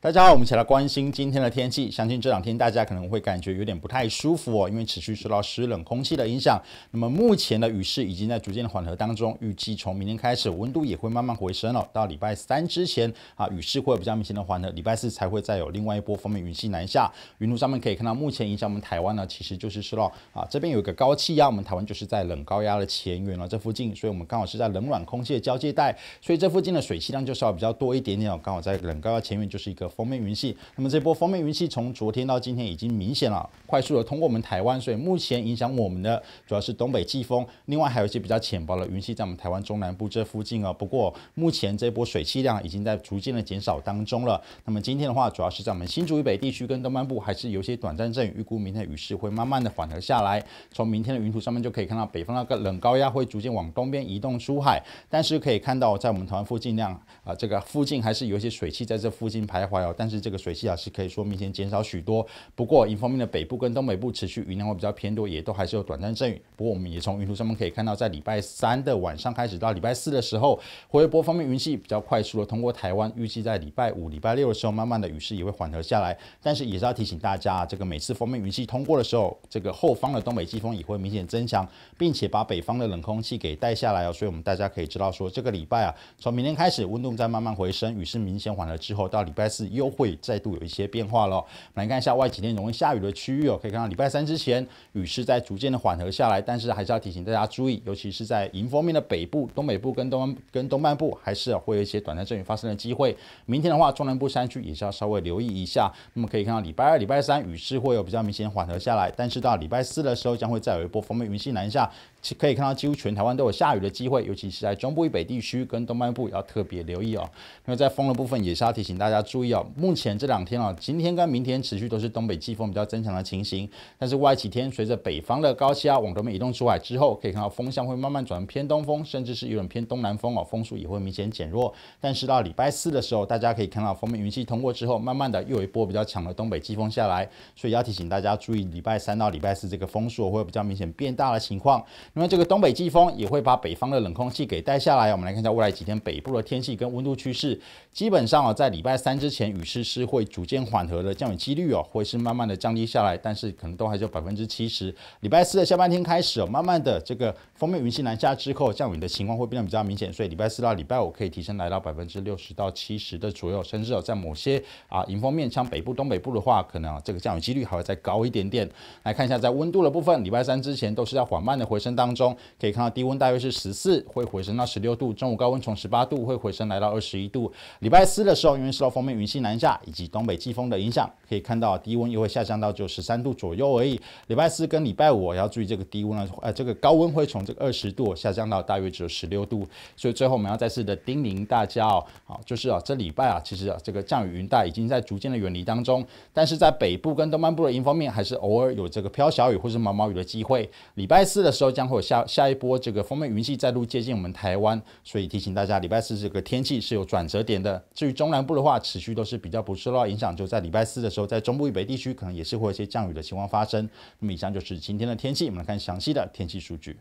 大家好，我们一起来关心今天的天气。相信这两天大家可能会感觉有点不太舒服哦，因为持续受到湿冷空气的影响。那么目前的雨势已经在逐渐的缓和当中，预计从明天开始温度也会慢慢回升了。到礼拜三之前啊，雨势会有比较明显的缓和，礼拜四才会再有另外一波锋面云系南下。云图上面可以看到，目前影响我们台湾呢，其实就是受到啊这边有一个高气压，我们台湾就是在冷高压的前缘了，这附近，所以我们刚好是在冷暖空气的交界带，所以这附近的水汽量就稍微比较多一点点哦，刚好在冷高压前缘就是一个。封面云系，那么这波封面云系从昨天到今天已经明显了，快速的通过我们台湾，所以目前影响我们的主要是东北季风，另外还有一些比较浅薄的云系在我们台湾中南部这附近哦。不过目前这波水汽量已经在逐渐的减少当中了。那么今天的话，主要是在我们新竹以北地区跟东南部还是有些短暂阵雨，预估明天雨势会慢慢的缓和下来。从明天的云图上面就可以看到，北方那个冷高压会逐渐往东边移动出海，但是可以看到在我们台湾附近量啊，这个附近还是有一些水汽在这附近徘徊。但是这个水系啊是可以说明显减少许多。不过，迎方面的北部跟东北部持续云量会比较偏多，也都还是有短暂阵雨。不过，我们也从云图上面可以看到，在礼拜三的晚上开始到礼拜四的时候，回波方面云系比较快速的通过台湾，预计在礼拜五、礼拜六的时候，慢慢的雨势也会缓和下来。但是也是要提醒大家，啊，这个每次封面云系通过的时候，这个后方的东北季风也会明显增强，并且把北方的冷空气给带下来哦。所以，我们大家可以知道说，这个礼拜啊，从明天开始温度在慢慢回升，雨势明显缓和之后，到礼拜四。优惠再度有一些变化了，来看一下外几天容易下雨的区域哦，可以看到礼拜三之前雨势在逐渐的缓和下来，但是还是要提醒大家注意，尤其是在迎风面的北部、东北部跟东跟东半部，还是会有一些短暂阵雨发生的机会。明天的话，中南部山区也是要稍微留意一下。那么可以看到，礼拜二、礼拜三雨势会有比较明显缓和下来，但是到礼拜四的时候，将会再有一波锋面云系南下，可以看到几乎全台湾都有下雨的机会，尤其是在中部以北地区跟东半部要特别留意哦。那么在风的部分也是要提醒大家注意哦。目前这两天啊，今天跟明天持续都是东北季风比较增强的情形。但是外几天，随着北方的高气压往东面移动出海之后，可以看到风向会慢慢转偏东风，甚至是有点偏东南风哦，风速也会明显减弱。但是到礼拜四的时候，大家可以看到风面云系通过之后，慢慢的又有一波比较强的东北季风下来，所以要提醒大家注意，礼拜三到礼拜四这个风速会比较明显变大的情况。因为这个东北季风也会把北方的冷空气给带下来。我们来看一下未来几天北部的天气跟温度趋势，基本上哦，在礼拜三之前。雨势是会逐渐缓和的，降雨几率哦会是慢慢的降低下来，但是可能都还有百分之七十。礼拜四的下半天开始哦，慢慢的这个封面云系南下之后，降雨的情况会变得比较明显，所以礼拜四到礼拜五可以提升来到百分之六十到七十的左右，甚至哦在某些啊迎风面向北部、东北部的话，可能这个降雨几率还会再高一点点。来看一下在温度的部分，礼拜三之前都是在缓慢的回升当中，可以看到低温大约是十四，会回升到十六度，中午高温从十八度会回升来到二十一度。礼拜四的时候因为受到封面云系南下以及东北季风的影响，可以看到低温又会下降到就十三度左右而已。礼拜四跟礼拜五要注意这个低温呢，呃，这个高温会从这个二十度下降到大约只有十六度。所以最后我们要再次的叮咛大家哦，好，就是啊，这礼拜啊，其实啊，这个降雨云带已经在逐渐的远离当中，但是在北部跟东半部的云方面，还是偶尔有这个飘小雨或是毛毛雨的机会。礼拜四的时候将会有下下一波这个风面云系再度接近我们台湾，所以提醒大家礼拜四这个天气是有转折点的。至于中南部的话，持续都是。是比较不受到影响，就在礼拜四的时候，在中部以北地区可能也是会有一些降雨的情况发生。那么以上就是今天的天气，我们来看详细的天气数据。